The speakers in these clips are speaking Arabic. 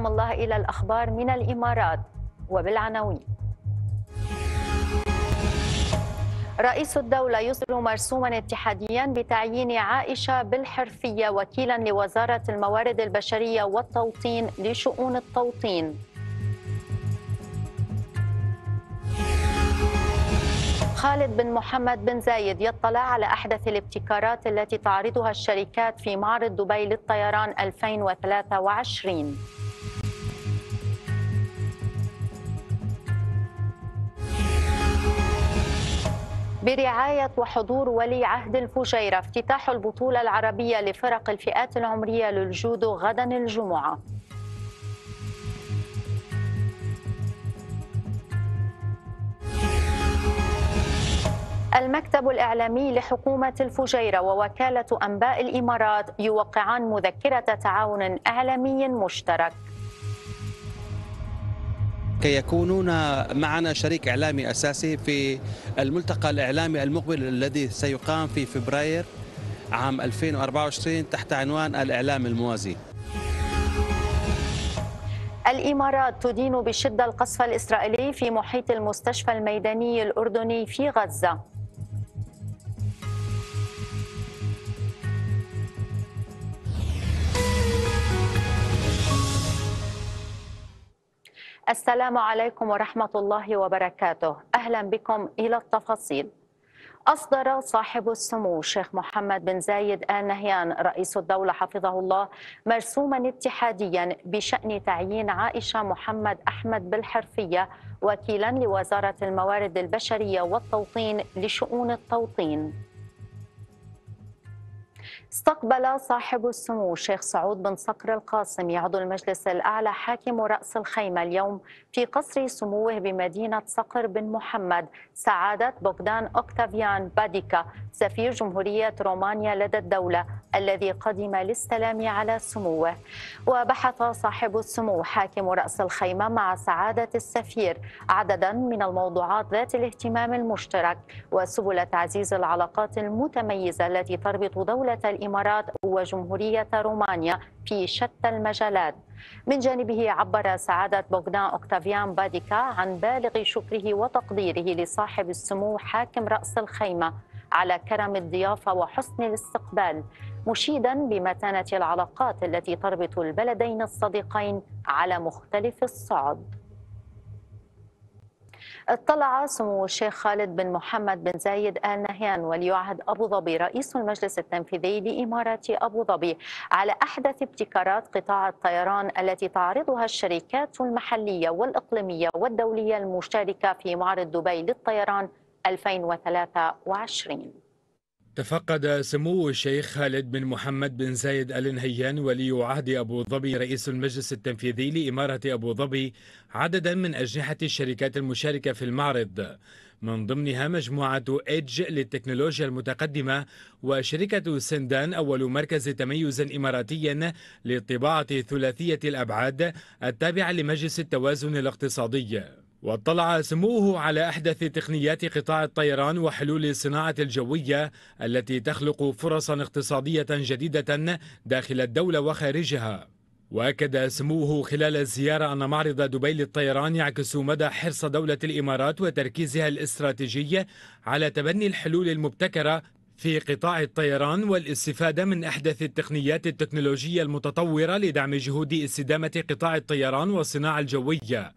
حياكم الله إلى الأخبار من الإمارات وبالعناوين رئيس الدولة يصدر مرسوما اتحاديا بتعيين عائشة بالحرفية وكيلا لوزارة الموارد البشرية والتوطين لشؤون التوطين خالد بن محمد بن زايد يطلع على أحدث الابتكارات التي تعرضها الشركات في معرض دبي للطيران 2023 برعاية وحضور ولي عهد الفجيرة افتتاح البطولة العربية لفرق الفئات العمرية للجودو غدا الجمعة المكتب الإعلامي لحكومة الفجيرة ووكالة أنباء الإمارات يوقعان مذكرة تعاون إعلامي مشترك كي يكونون معنا شريك إعلامي أساسي في الملتقى الإعلامي المقبل الذي سيقام في فبراير عام 2024 تحت عنوان الإعلام الموازي الإمارات تدين بشدة القصف الإسرائيلي في محيط المستشفى الميداني الأردني في غزة السلام عليكم ورحمة الله وبركاته أهلا بكم إلى التفاصيل أصدر صاحب السمو الشيخ محمد بن زايد آل نهيان رئيس الدولة حفظه الله مرسوما اتحاديا بشأن تعيين عائشة محمد أحمد بالحرفية وكيلا لوزارة الموارد البشرية والتوطين لشؤون التوطين استقبل صاحب السمو الشيخ سعود بن صقر القاسم عضو المجلس الأعلى حاكم رأس الخيمة اليوم في قصر سموه بمدينة صقر بن محمد سعادة بوغدان أوكتافيان باديكا سفير جمهورية رومانيا لدى الدولة الذي قدم للسلام على سموه وبحث صاحب السمو حاكم رأس الخيمة مع سعادة السفير عددا من الموضوعات ذات الاهتمام المشترك وسبل تعزيز العلاقات المتميزة التي تربط دولة الإمارات وجمهورية رومانيا في شتى المجالات من جانبه عبر سعادة بوغدان أوكتافيان باديكا عن بالغ شكره وتقديره لصاحب السمو حاكم رأس الخيمة على كرم الضيافة وحسن الاستقبال مشيدا بمتانة العلاقات التي تربط البلدين الصديقين على مختلف الصعد اطلع سمو الشيخ خالد بن محمد بن زايد آل نهيان وليعهد أبو ظبي رئيس المجلس التنفيذي لإمارة أبو ظبي على أحدث ابتكارات قطاع الطيران التي تعرضها الشركات المحلية والإقليمية والدولية المشاركة في معرض دبي للطيران 2023 تفقد سمو الشيخ خالد بن محمد بن زايد ال نهيان ولي عهد ابو ظبي رئيس المجلس التنفيذي لاماره ابو ظبي عددا من اجنحه الشركات المشاركه في المعرض من ضمنها مجموعه ايدج للتكنولوجيا المتقدمه وشركه سندان اول مركز تميز اماراتي لطباعه ثلاثيه الابعاد التابعه لمجلس التوازن الاقتصادي واطلع سموه على أحدث تقنيات قطاع الطيران وحلول الصناعة الجوية التي تخلق فرصا اقتصادية جديدة داخل الدولة وخارجها وأكد سموه خلال الزيارة أن معرض دبي للطيران يعكس مدى حرص دولة الإمارات وتركيزها الاستراتيجي على تبني الحلول المبتكرة في قطاع الطيران والاستفادة من أحدث التقنيات التكنولوجية المتطورة لدعم جهود استدامة قطاع الطيران والصناعة الجوية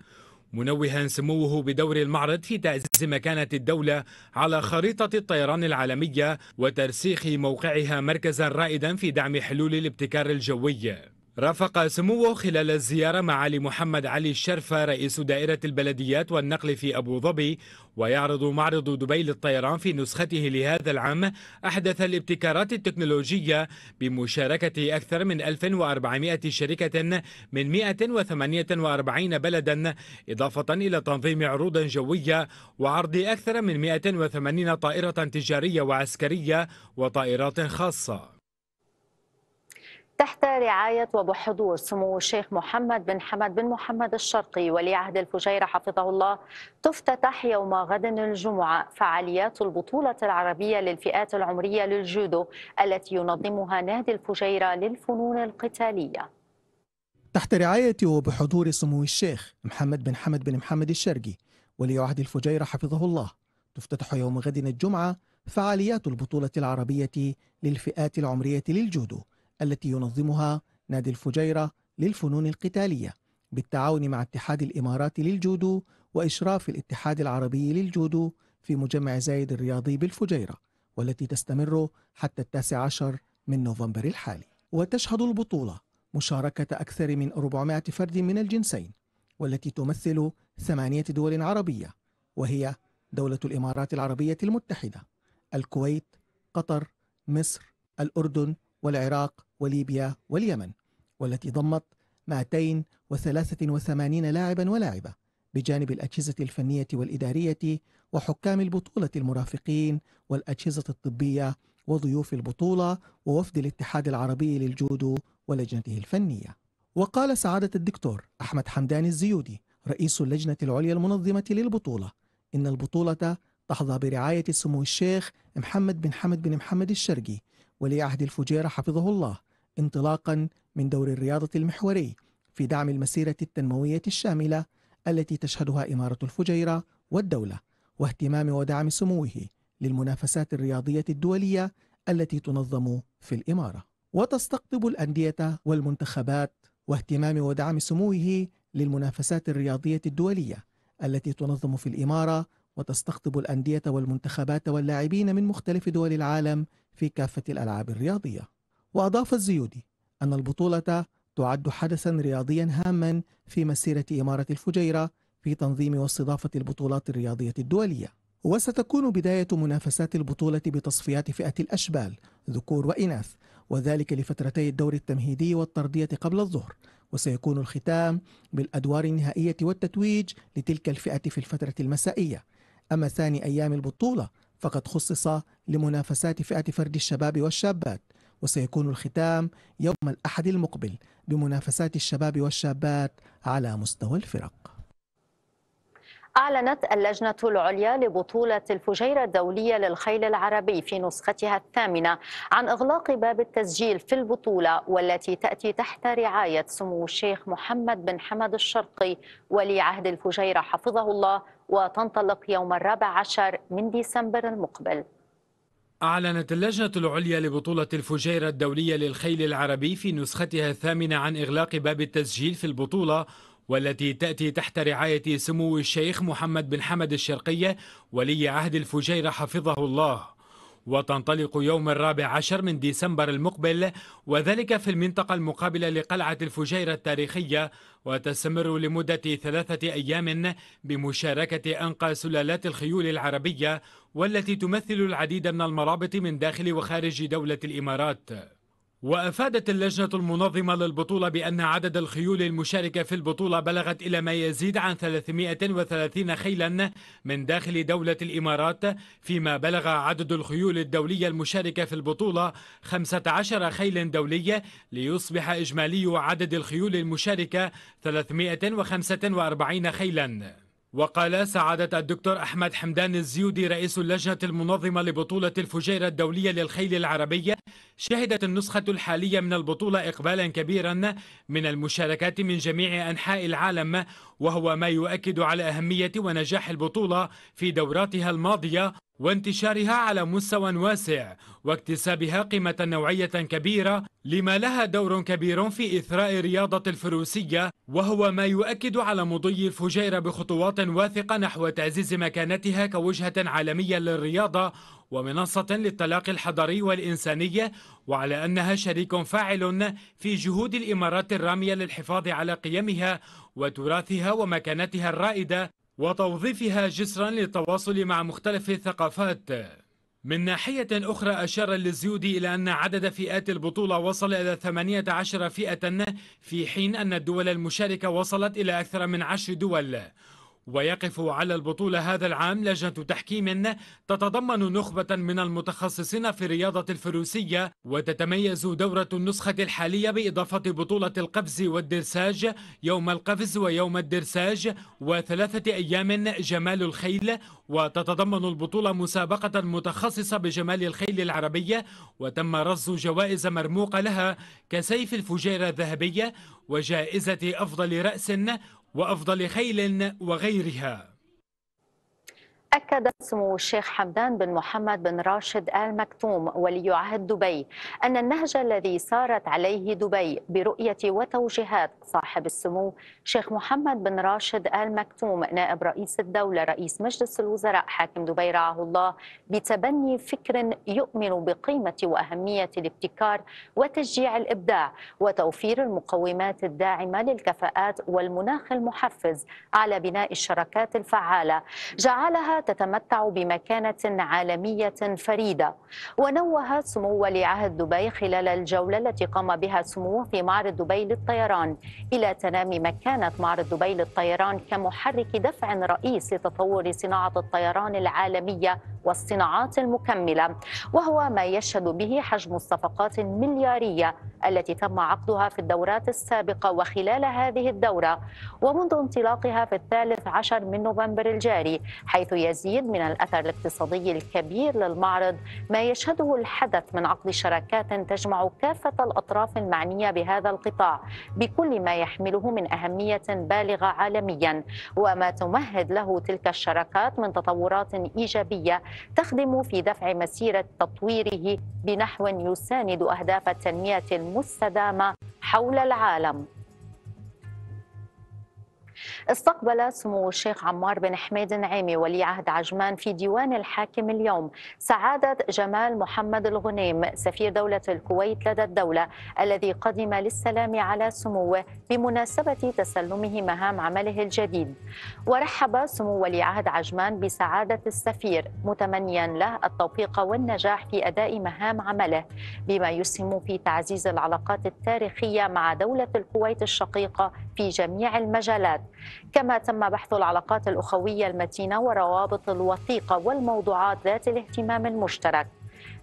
منوها سموه بدور المعرض في تعزيز مكانة الدولة على خريطة الطيران العالمية وترسيخ موقعها مركزا رائدا في دعم حلول الابتكار الجوي رافق سموه خلال الزيارة معالي محمد علي الشرفة رئيس دائرة البلديات والنقل في أبو ظبي ويعرض معرض دبي للطيران في نسخته لهذا العام أحدث الابتكارات التكنولوجية بمشاركة أكثر من 1400 شركة من 148 بلدا إضافة إلى تنظيم عروض جوية وعرض أكثر من 180 طائرة تجارية وعسكرية وطائرات خاصة تحت رعاية وبحضور سمو الشيخ محمد بن حمد بن محمد الشرقي ولي عهد الفجيرة حفظه الله تفتتح يوم غد الجمعة فعاليات البطولة العربية للفئات العمرية للجودو التي ينظمها نادي الفجيرة للفنون القتالية تحت رعاية وبحضور سمو الشيخ محمد بن حمد بن محمد الشرقي ولي عهد الفجيرة حفظه الله تفتتح يوم غد الجمعة فعاليات البطولة العربية للفئات العمرية للجودو التي ينظمها نادي الفجيرة للفنون القتالية بالتعاون مع اتحاد الإمارات للجودو وإشراف الاتحاد العربي للجودو في مجمع زايد الرياضي بالفجيرة والتي تستمر حتى التاسع عشر من نوفمبر الحالي وتشهد البطولة مشاركة أكثر من 400 فرد من الجنسين والتي تمثل ثمانية دول عربية وهي دولة الإمارات العربية المتحدة الكويت قطر مصر الأردن والعراق وليبيا واليمن والتي ضمت 283 لاعبا ولاعبة بجانب الأجهزة الفنية والإدارية وحكام البطولة المرافقين والأجهزة الطبية وضيوف البطولة ووفد الاتحاد العربي للجودو ولجنته الفنية وقال سعادة الدكتور أحمد حمدان الزيودي رئيس اللجنة العليا المنظمة للبطولة إن البطولة تحظى برعاية سمو الشيخ محمد بن حمد بن محمد الشرقي ولي عهد الفجيرة حفظه الله انطلاقا من دور الرياضة المحوري في دعم المسيرة التنموية الشاملة التي تشهدها إمارة الفجيرة والدولة واهتمام ودعم سموه للمنافسات الرياضية الدولية التي تنظم في الإمارة وتستقطب الأندية والمنتخبات واهتمام ودعم سموه للمنافسات الرياضية الدولية التي تنظم في الإمارة وتستقطب الأندية والمنتخبات واللاعبين من مختلف دول العالم في كافة الألعاب الرياضية وأضاف الزيودي أن البطولة تعد حدثا رياضيا هاما في مسيرة إمارة الفجيرة في تنظيم واستضافة البطولات الرياضية الدولية وستكون بداية منافسات البطولة بتصفيات فئة الأشبال ذكور وإناث وذلك لفترتي الدور التمهيدي والطردية قبل الظهر وسيكون الختام بالأدوار النهائية والتتويج لتلك الفئة في الفترة المسائية أما ثاني أيام البطولة فقد خصص لمنافسات فئة فرد الشباب والشابات وسيكون الختام يوم الأحد المقبل بمنافسات الشباب والشابات على مستوى الفرق أعلنت اللجنة العليا لبطولة الفجيرة الدولية للخيل العربي في نسختها الثامنة عن إغلاق باب التسجيل في البطولة والتي تأتي تحت رعاية سمو الشيخ محمد بن حمد الشرقي ولي عهد الفجيرة حفظه الله وتنطلق يوم الرابع عشر من ديسمبر المقبل أعلنت اللجنة العليا لبطولة الفجيرة الدولية للخيل العربي في نسختها الثامنة عن إغلاق باب التسجيل في البطولة والتي تأتي تحت رعاية سمو الشيخ محمد بن حمد الشرقية ولي عهد الفجيرة حفظه الله وتنطلق يوم الرابع عشر من ديسمبر المقبل وذلك في المنطقة المقابلة لقلعة الفجيرة التاريخية وتستمر لمدة ثلاثة أيام بمشاركة أنقى سلالات الخيول العربية والتي تمثل العديد من المرابط من داخل وخارج دولة الإمارات وأفادت اللجنة المنظمة للبطولة بأن عدد الخيول المشاركة في البطولة بلغت إلى ما يزيد عن 330 خيلا من داخل دولة الإمارات فيما بلغ عدد الخيول الدولية المشاركة في البطولة 15 خيل دولية ليصبح إجمالي عدد الخيول المشاركة 345 خيلاً وقال سعادة الدكتور أحمد حمدان الزيودي رئيس اللجنة المنظمة لبطولة الفجيرة الدولية للخيل العربية شهدت النسخة الحالية من البطولة إقبالا كبيرا من المشاركات من جميع أنحاء العالم وهو ما يؤكد على أهمية ونجاح البطولة في دوراتها الماضية وانتشارها على مستوى واسع واكتسابها قيمة نوعية كبيرة لما لها دور كبير في إثراء رياضة الفروسية وهو ما يؤكد على مضي الفجيرة بخطوات واثقة نحو تعزيز مكانتها كوجهة عالمية للرياضة ومنصة للتلاقي الحضري والإنساني وعلى أنها شريك فاعل في جهود الإمارات الرامية للحفاظ على قيمها وتراثها ومكانتها الرائدة وتوظيفها جسرا للتواصل مع مختلف الثقافات من ناحية أخرى أشار اللزيودي إلى أن عدد فئات البطولة وصل إلى 18 فئة في حين أن الدول المشاركة وصلت إلى أكثر من 10 دول ويقف على البطولة هذا العام لجنة تحكيم تتضمن نخبة من المتخصصين في الرياضة الفروسية وتتميز دورة النسخة الحالية بإضافة بطولة القفز والدرساج يوم القفز ويوم الدرساج وثلاثة أيام جمال الخيل وتتضمن البطولة مسابقة متخصصة بجمال الخيل العربية وتم رصد جوائز مرموقة لها كسيف الفجيرة الذهبية وجائزة أفضل رأس وأفضل خيل وغيرها أكد سمو الشيخ حمدان بن محمد بن راشد آل مكتوم ولي عهد دبي أن النهج الذي سارت عليه دبي برؤية وتوجيهات صاحب السمو شيخ محمد بن راشد آل مكتوم نائب رئيس الدولة رئيس مجلس الوزراء حاكم دبي رعاه الله بتبني فكر يؤمن بقيمة وأهمية الابتكار وتشجيع الإبداع وتوفير المقومات الداعمة للكفاءات والمناخ المحفز على بناء الشراكات الفعالة جعلها تتمتع بمكانة عالمية فريدة ونوه سمو ولي عهد دبي خلال الجولة التي قام بها سموه في معرض دبي للطيران إلى تنامي مكانة معرض دبي للطيران كمحرك دفع رئيس لتطور صناعة الطيران العالمية والصناعات المكملة وهو ما يشهد به حجم الصفقات المليارية التي تم عقدها في الدورات السابقة وخلال هذه الدورة ومنذ انطلاقها في الثالث عشر من نوفمبر الجاري حيث يجب المزيد من الأثر الاقتصادي الكبير للمعرض ما يشهده الحدث من عقد شراكات تجمع كافة الأطراف المعنية بهذا القطاع بكل ما يحمله من أهمية بالغة عالميا وما تمهد له تلك الشراكات من تطورات إيجابية تخدم في دفع مسيرة تطويره بنحو يساند أهداف التنمية المستدامة حول العالم استقبل سمو الشيخ عمار بن حميد النعيمي ولي عهد عجمان في ديوان الحاكم اليوم سعادة جمال محمد الغنيم سفير دولة الكويت لدى الدولة الذي قدم للسلام على سموه بمناسبة تسلمه مهام عمله الجديد ورحب سمو ولي عهد عجمان بسعادة السفير متمنيا له التوفيق والنجاح في أداء مهام عمله بما يسهم في تعزيز العلاقات التاريخية مع دولة الكويت الشقيقة في جميع المجالات كما تم بحث العلاقات الأخوية المتينة وروابط الوثيقة والموضوعات ذات الاهتمام المشترك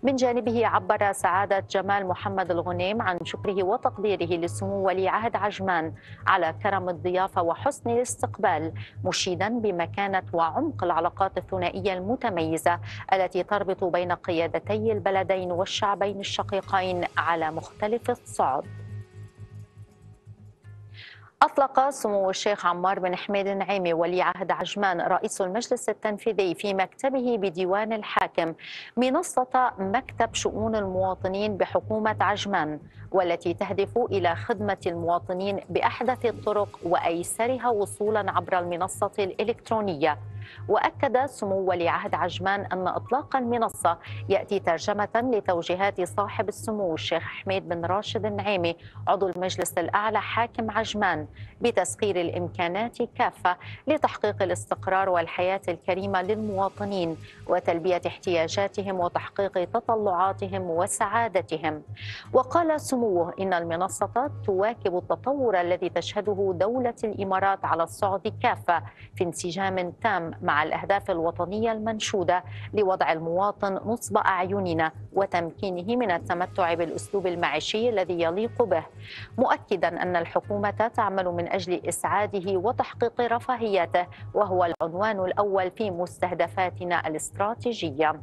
من جانبه عبر سعادة جمال محمد الغنيم عن شكره وتقديره لسمو ولي عهد عجمان على كرم الضيافة وحسن الاستقبال مشيدا بمكانة وعمق العلاقات الثنائية المتميزة التي تربط بين قيادتي البلدين والشعبين الشقيقين على مختلف الصعد أطلق سمو الشيخ عمار بن حميد النعيمي ولي عهد عجمان رئيس المجلس التنفيذي في مكتبه بديوان الحاكم منصة مكتب شؤون المواطنين بحكومة عجمان والتي تهدف إلى خدمة المواطنين بأحدث الطرق وأيسرها وصولا عبر المنصة الإلكترونية وأكد سمو ولي عهد عجمان أن إطلاق المنصة يأتي ترجمة لتوجيهات صاحب السمو الشيخ حميد بن راشد النعيمي عضو المجلس الأعلى حاكم عجمان بتسخير الإمكانات كافة لتحقيق الاستقرار والحياة الكريمة للمواطنين وتلبية احتياجاتهم وتحقيق تطلعاتهم وسعادتهم وقال سموه إن المنصة تواكب التطور الذي تشهده دولة الإمارات على الصعد كافة في انسجام تام مع الأهداف الوطنية المنشودة لوضع المواطن نصب أعيننا وتمكينه من التمتع بالأسلوب المعيشي الذي يليق به مؤكدا أن الحكومة تعمل من أجل إسعاده وتحقيق رفاهيته وهو العنوان الأول في مستهدفاتنا الاستراتيجية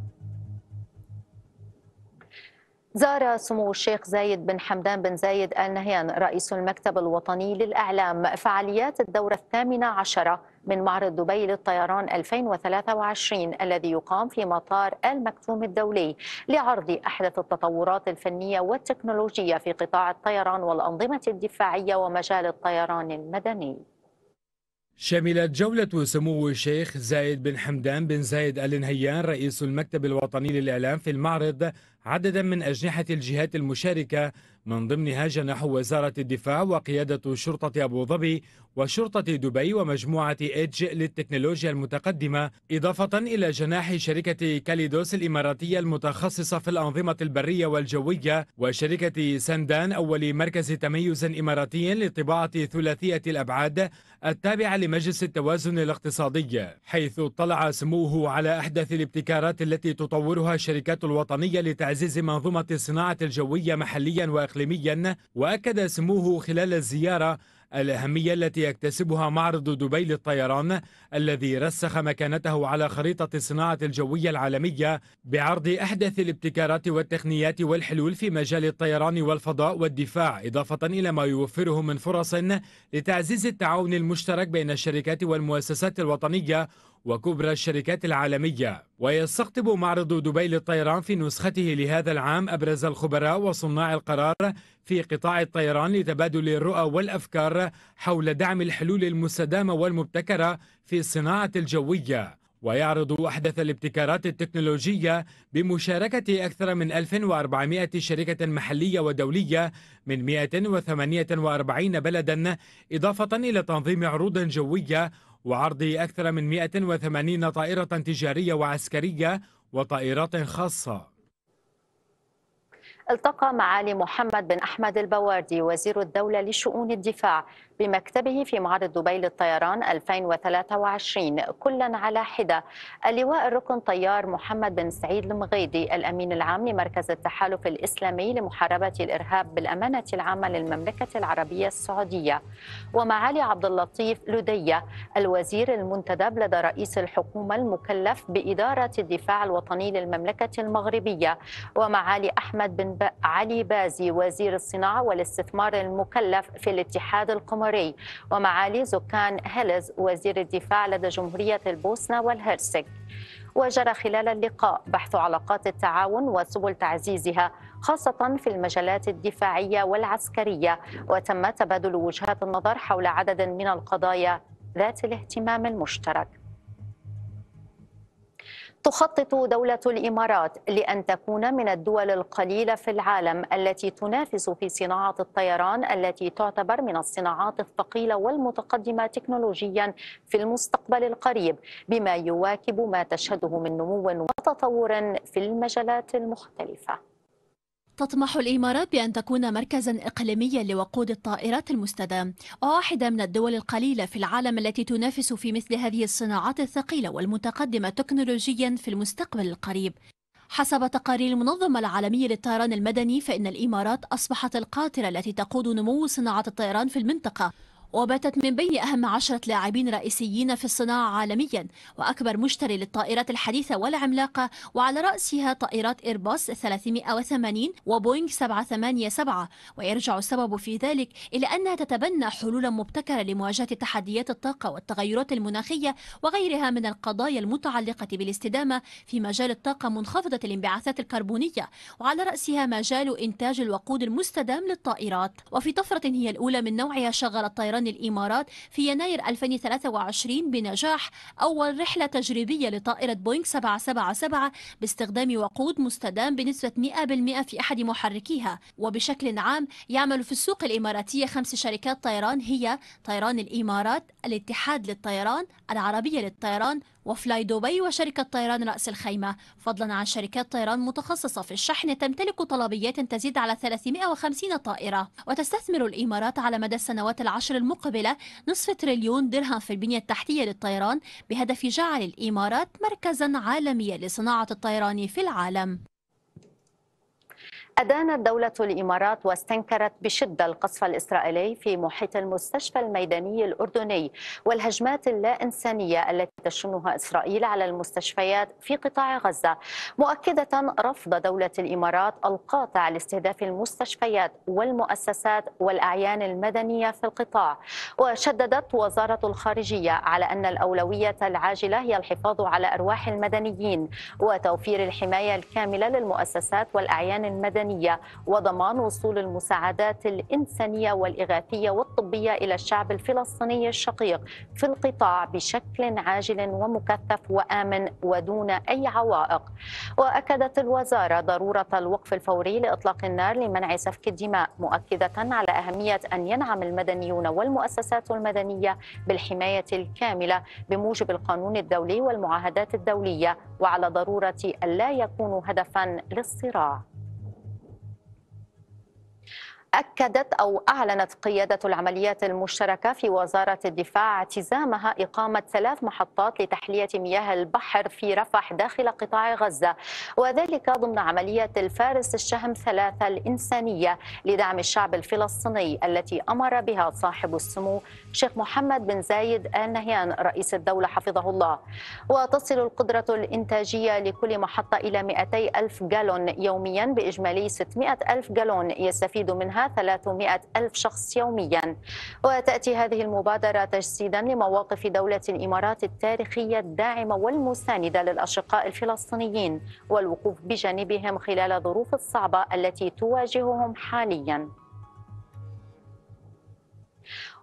زار سمو الشيخ زايد بن حمدان بن زايد آل نهيان رئيس المكتب الوطني للإعلام فعاليات الدورة الثامنة عشرة من معرض دبي للطيران 2023 الذي يقام في مطار المكتوم الدولي لعرض أحدث التطورات الفنية والتكنولوجية في قطاع الطيران والأنظمة الدفاعية ومجال الطيران المدني شملت جولة سمو الشيخ زايد بن حمدان بن زايد آل نهيان رئيس المكتب الوطني للإعلام في المعرض عددا من أجنحة الجهات المشاركة من ضمنها جناح وزارة الدفاع وقيادة شرطة أبو ظبي وشرطة دبي ومجموعة إيدج للتكنولوجيا المتقدمة إضافة إلى جناح شركة كاليدوس الإماراتية المتخصصة في الأنظمة البرية والجوية وشركة سندان أول مركز تميز إماراتي لطباعة ثلاثية الأبعاد التابعة لمجلس التوازن الاقتصادي حيث اطلع سموه على أحدث الابتكارات التي تطورها الشركات الوطنية لتعزيز منظومة الصناعة الجوية محليا وإقليميا إقليميا وأكد سموه خلال الزيارة الأهمية التي يكتسبها معرض دبي للطيران الذي رسخ مكانته على خريطة الصناعة الجوية العالمية بعرض أحدث الابتكارات والتقنيات والحلول في مجال الطيران والفضاء والدفاع إضافة إلى ما يوفره من فرص لتعزيز التعاون المشترك بين الشركات والمؤسسات الوطنية وكبرى الشركات العالمية ويستقطب معرض دبي للطيران في نسخته لهذا العام أبرز الخبراء وصناع القرار في قطاع الطيران لتبادل الرؤى والأفكار حول دعم الحلول المستدامة والمبتكرة في الصناعة الجوية ويعرض أحدث الابتكارات التكنولوجية بمشاركة أكثر من 1400 شركة محلية ودولية من 148 بلدا إضافة إلى تنظيم عروض جوية وعرض أكثر من 180 طائرة تجارية وعسكرية وطائرات خاصة التقى معالي محمد بن أحمد البواردي وزير الدولة لشؤون الدفاع بمكتبه في معرض دبي للطيران 2023 كلا على حدة اللواء الركن طيار محمد بن سعيد المغيدي الأمين العام لمركز التحالف الإسلامي لمحاربة الإرهاب بالأمانة العامة للمملكة العربية السعودية ومعالي عبد اللطيف لدية الوزير المنتدب لدى رئيس الحكومة المكلف بإدارة الدفاع الوطني للمملكة المغربية ومعالي أحمد بن النائب علي بازي وزير الصناعة والاستثمار المكلف في الاتحاد القمري ومعالي زكان هيلز وزير الدفاع لدى جمهورية البوسنة والهرسك وجرى خلال اللقاء بحث علاقات التعاون وسبل تعزيزها خاصة في المجالات الدفاعية والعسكرية وتم تبادل وجهات النظر حول عدد من القضايا ذات الاهتمام المشترك تخطط دولة الإمارات لأن تكون من الدول القليلة في العالم التي تنافس في صناعة الطيران التي تعتبر من الصناعات الثقيلة والمتقدمة تكنولوجيا في المستقبل القريب بما يواكب ما تشهده من نمو وتطور في المجالات المختلفة تطمح الإمارات بأن تكون مركزا إقليميا لوقود الطائرات المستدام واحدة من الدول القليلة في العالم التي تنافس في مثل هذه الصناعات الثقيلة والمتقدمة تكنولوجيا في المستقبل القريب حسب تقارير المنظمة العالمية للطيران المدني فإن الإمارات أصبحت القاطرة التي تقود نمو صناعة الطيران في المنطقة وباتت من بين أهم عشرة لاعبين رئيسيين في الصناعة عالميا وأكبر مشتري للطائرات الحديثة والعملاقة وعلى رأسها طائرات إيرباص 380 وبوينغ 787 ويرجع السبب في ذلك إلى أنها تتبنى حلولا مبتكرة لمواجهة تحديات الطاقة والتغيرات المناخية وغيرها من القضايا المتعلقة بالاستدامة في مجال الطاقة منخفضة الانبعاثات الكربونية وعلى رأسها مجال إنتاج الوقود المستدام للطائرات وفي طفرة هي الأولى من نوعها شغلت الطائرات طيران الإمارات في يناير 2023 بنجاح أول رحلة تجريبية لطائرة بوينغ 777 باستخدام وقود مستدام بنسبة 100% في أحد محركيها وبشكل عام يعمل في السوق الإماراتية خمس شركات طيران هي طيران الإمارات الاتحاد للطيران العربية للطيران وفلاي دبي وشركة طيران رأس الخيمة فضلا عن شركات طيران متخصصة في الشحن تمتلك طلبيات تزيد على 350 طائرة وتستثمر الإمارات على مدى السنوات العشر المقبلة نصف تريليون درهم في البنية التحتية للطيران بهدف جعل الإمارات مركزا عالميا لصناعة الطيران في العالم أدانت دولة الإمارات واستنكرت بشدة القصف الإسرائيلي في محيط المستشفى الميداني الأردني والهجمات اللا إنسانية التي تشنها إسرائيل على المستشفيات في قطاع غزة مؤكدة رفض دولة الإمارات القاطع لاستهداف المستشفيات والمؤسسات والأعيان المدنية في القطاع وشددت وزارة الخارجية على أن الأولوية العاجلة هي الحفاظ على أرواح المدنيين وتوفير الحماية الكاملة للمؤسسات والأعيان المدنية الإنسانية وضمان وصول المساعدات الإنسانية والإغاثية والطبية إلى الشعب الفلسطيني الشقيق في القطاع بشكل عاجل ومكثف وآمن ودون أي عوائق وأكدت الوزارة ضرورة الوقف الفوري لإطلاق النار لمنع سفك الدماء مؤكدة على أهمية أن ينعم المدنيون والمؤسسات المدنية بالحماية الكاملة بموجب القانون الدولي والمعاهدات الدولية وعلى ضرورة ألا يكونوا هدفا للصراع أكدت أو أعلنت قيادة العمليات المشتركة في وزارة الدفاع التزامها إقامة ثلاث محطات لتحلية مياه البحر في رفح داخل قطاع غزة وذلك ضمن عملية الفارس الشهم ثلاثة الإنسانية لدعم الشعب الفلسطيني التي أمر بها صاحب السمو شيخ محمد بن زايد آل نهيان رئيس الدولة حفظه الله وتصل القدرة الإنتاجية لكل محطة إلى 200 ألف جالون يوميا بإجمالي 600 ألف جالون يستفيد منها معها 300 ألف شخص يوميا وتأتي هذه المبادرة تجسيدا لمواقف دولة الإمارات التاريخية الداعمة والمساندة للأشقاء الفلسطينيين والوقوف بجانبهم خلال الظروف الصعبة التي تواجههم حاليا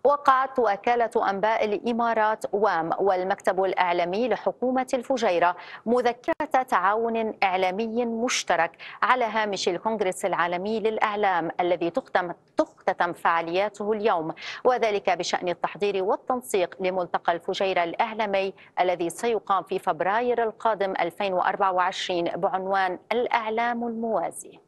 وقعت وكالة أنباء الإمارات وام والمكتب الإعلامي لحكومة الفجيرة مذكرة تعاون إعلامي مشترك على هامش الكونغرس العالمي للإعلام الذي تختم تختتم فعالياته اليوم وذلك بشأن التحضير والتنسيق لملتقى الفجيرة الإعلامي الذي سيقام في فبراير القادم 2024 بعنوان الإعلام الموازي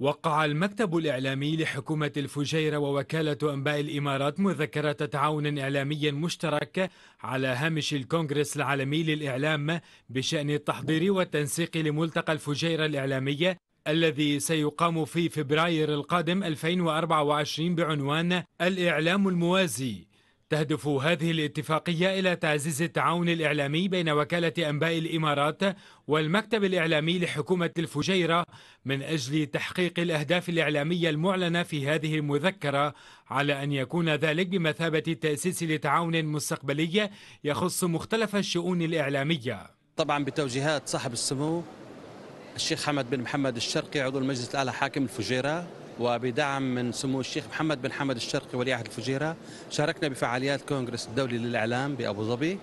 وقع المكتب الإعلامي لحكومة الفجيرة ووكالة أنباء الإمارات مذكرة تعاون إعلامي مشترك على هامش الكونغرس العالمي للإعلام بشأن التحضير والتنسيق لملتقى الفجيرة الإعلامية الذي سيقام في فبراير القادم 2024 بعنوان الإعلام الموازي تهدف هذه الاتفاقية إلى تعزيز التعاون الإعلامي بين وكالة أنباء الإمارات والمكتب الإعلامي لحكومة الفجيرة من أجل تحقيق الأهداف الإعلامية المعلنة في هذه المذكرة على أن يكون ذلك بمثابة تأسيس لتعاون مستقبلي يخص مختلف الشؤون الإعلامية طبعا بتوجيهات صاحب السمو الشيخ حمد بن محمد الشرقي عضو المجلس الأعلى حاكم الفجيرة وبدعم من سمو الشيخ محمد بن حمد الشرقي ولي عهد الفجيرة شاركنا بفعاليات كونغرس الدولي للإعلام بأبو ظبي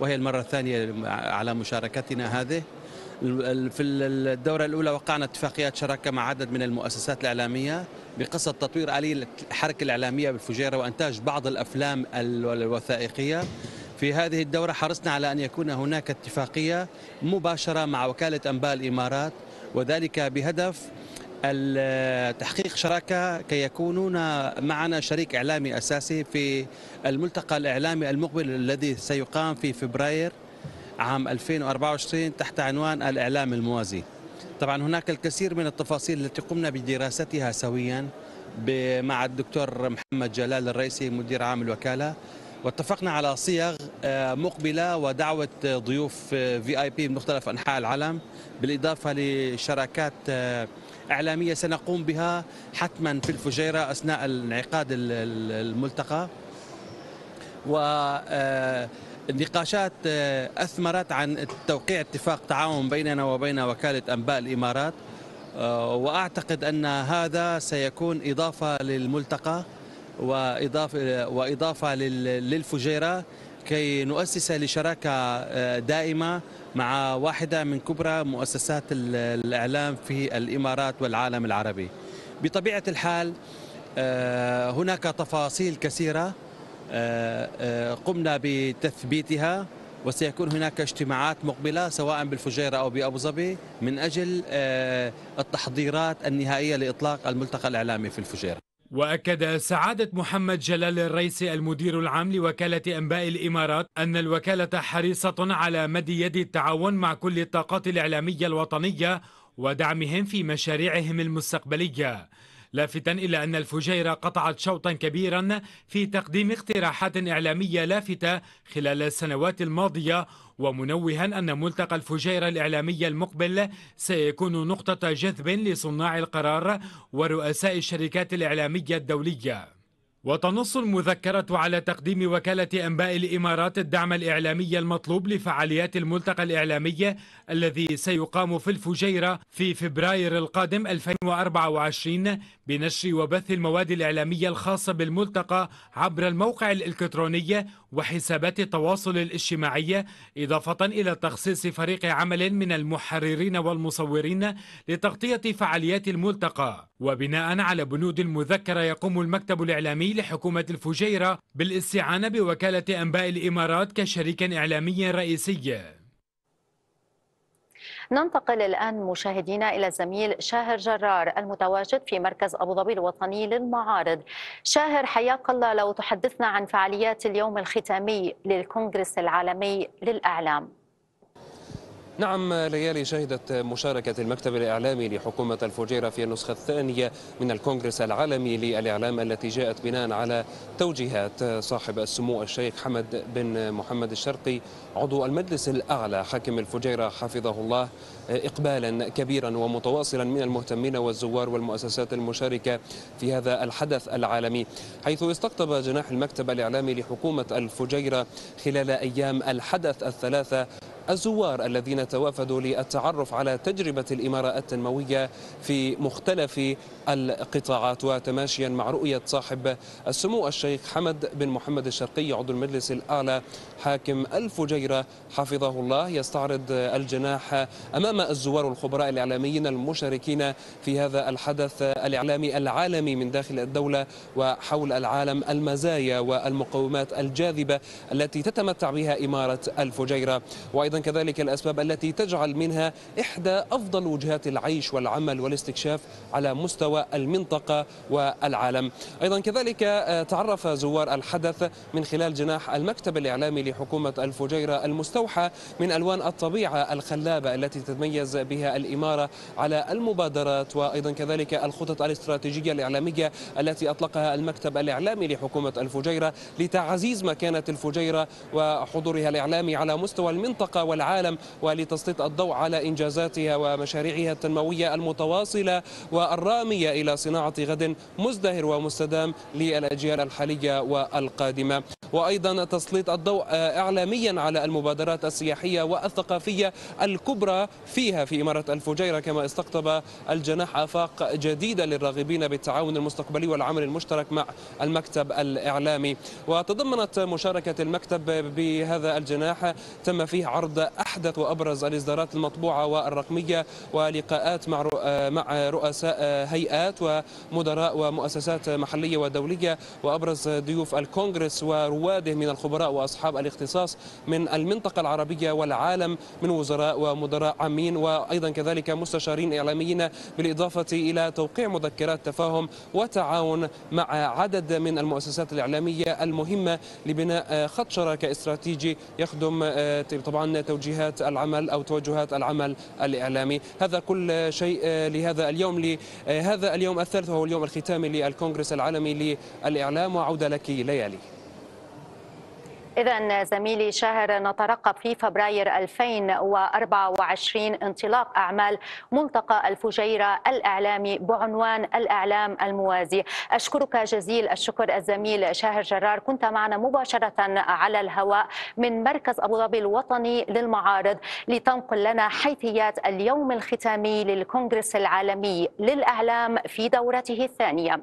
وهي المرة الثانية على مشاركتنا هذه في الدورة الأولى وقعنا اتفاقيات شراكة مع عدد من المؤسسات الإعلامية بقصة تطوير آلية الحركة الإعلامية بالفجيرة وإنتاج بعض الأفلام الوثائقية في هذه الدورة حرصنا على أن يكون هناك اتفاقية مباشرة مع وكالة أنباء الإمارات وذلك بهدف تحقيق شراكه كي يكونون معنا شريك اعلامي اساسي في الملتقى الاعلامي المقبل الذي سيقام في فبراير عام 2024 تحت عنوان الاعلام الموازي. طبعا هناك الكثير من التفاصيل التي قمنا بدراستها سويا مع الدكتور محمد جلال الرئيسي مدير عام الوكاله واتفقنا على صيغ آه، مقبله ودعوه ضيوف في اي بي من مختلف انحاء العالم بالاضافه لشراكات آه، إعلامية سنقوم بها حتما في الفجيرة أثناء انعقاد الملتقى آه، النقاشات آه، أثمرت عن توقيع اتفاق تعاون بيننا وبين وكالة أنباء الإمارات آه، وأعتقد أن هذا سيكون إضافة للملتقى وإضافة, وإضافة للفجيرة كي نؤسس لشراكة آه، دائمة مع واحدة من كبرى مؤسسات الإعلام في الإمارات والعالم العربي بطبيعة الحال آه، هناك تفاصيل كثيرة آه، قمنا بتثبيتها وسيكون هناك اجتماعات مقبلة سواء بالفجيرة أو بأبو ظبي من أجل التحضيرات النهائية لإطلاق الملتقى الإعلامي في الفجيرة وأكد سعادة محمد جلال الريسي المدير العام لوكالة أنباء الإمارات أن الوكالة حريصة على مد يد التعاون مع كل الطاقات الإعلامية الوطنية ودعمهم في مشاريعهم المستقبلية لافتا إلى أن الفجيرة قطعت شوطا كبيرا في تقديم اقتراحات إعلامية لافتة خلال السنوات الماضية ومنوها أن ملتقى الفجيرة الإعلامية المقبل سيكون نقطة جذب لصناع القرار ورؤساء الشركات الإعلامية الدولية وتنص المذكرة على تقديم وكالة أنباء الإمارات الدعم الإعلامي المطلوب لفعاليات الملتقى الإعلامي الذي سيقام في الفجيرة في فبراير القادم 2024 بنشر وبث المواد الإعلامية الخاصة بالملتقى عبر الموقع الإلكتروني وحسابات التواصل الاجتماعي إضافة إلى تخصيص فريق عمل من المحررين والمصورين لتغطية فعاليات الملتقى وبناء على بنود المذكرة يقوم المكتب الإعلامي لحكومة الفجيرة بالاستعانة بوكالة أنباء الإمارات كشريك إعلامي رئيسي ننتقل الآن مشاهدينا إلى الزميل شاهر جرار المتواجد في مركز أبو ظبي الوطني للمعارض شاهر حياك الله لو تحدثنا عن فعاليات اليوم الختامي للكونغرس العالمي للأعلام نعم ليالي شهدت مشاركة المكتب الإعلامي لحكومة الفجيرة في النسخة الثانية من الكونغرس العالمي للإعلام التي جاءت بناء على توجيهات صاحب السمو الشيخ حمد بن محمد الشرقي عضو المجلس الأعلى حاكم الفجيرة حفظه الله إقبالا كبيرا ومتواصلا من المهتمين والزوار والمؤسسات المشاركة في هذا الحدث العالمي حيث استقطب جناح المكتب الإعلامي لحكومة الفجيرة خلال أيام الحدث الثلاثة الزوار الذين توافدوا للتعرف على تجربة الإمارة التنموية في مختلف القطاعات وتماشيا مع رؤية صاحب السمو الشيخ حمد بن محمد الشرقي عضو المجلس الأعلى حاكم الفجيرة حفظه الله يستعرض الجناح أمام الزوار والخبراء الإعلاميين المشاركين في هذا الحدث الإعلامي العالمي من داخل الدولة وحول العالم المزايا والمقومات الجاذبة التي تتمتع بها إمارة الفجيرة وأيضا وأيضا كذلك الأسباب التي تجعل منها إحدى أفضل وجهات العيش والعمل والاستكشاف على مستوى المنطقة والعالم أيضا كذلك آه، تعرف زوار الحدث من خلال جناح المكتب الإعلامي لحكومة الفجيرة المستوحى من ألوان الطبيعة الخلابة التي تتميز بها الإمارة على المبادرات وأيضا كذلك الخطط الاستراتيجية الإعلامية التي أطلقها المكتب الإعلامي لحكومة الفجيرة لتعزيز مكانة الفجيرة وحضورها الإعلامي على مستوى المنطقة المنطقة والعالم ولتسليط الضوء على إنجازاتها ومشاريعها التنموية المتواصلة والرامية إلى صناعة غد مزدهر ومستدام للأجيال الحالية والقادمة وأيضا تسليط الضوء إعلاميا على المبادرات السياحية والثقافية الكبرى فيها في إمارة الفجيرة كما استقطب الجناح آفاق جديدة للراغبين بالتعاون المستقبلي والعمل المشترك مع المكتب الإعلامي وتضمنت مشاركة المكتب بهذا الجناح تم فيه عرض أحدث وأبرز الإصدارات المطبوعة والرقمية ولقاءات مع مع رؤساء هيئات ومدراء ومؤسسات محلية ودولية وأبرز ضيوف الكونغرس ورؤساء رواده من الخبراء وأصحاب الاختصاص من المنطقة العربية والعالم من وزراء ومدراء عامين وأيضا كذلك مستشارين إعلاميين بالإضافة إلى توقيع مذكرات تفاهم وتعاون مع عدد من المؤسسات الإعلامية المهمة لبناء خط شراكة استراتيجي يخدم آه، طبعا توجيهات العمل أو توجهات العمل الإعلامي هذا كل شيء آه، لهذا اليوم لهذا آه، اليوم الثالث وهو اليوم الختامي للكونغرس العالمي للإعلام وعودة لك ليالي إذا زميلي شهر نترقب في فبراير 2024 انطلاق أعمال ملتقى الفجيرة الإعلامي بعنوان الإعلام الموازي أشكرك جزيل الشكر الزميل شهر جرار كنت معنا مباشرة على الهواء من مركز أبو ظبي الوطني للمعارض لتنقل لنا حيثيات اليوم الختامي للكونغرس العالمي للإعلام في دورته الثانية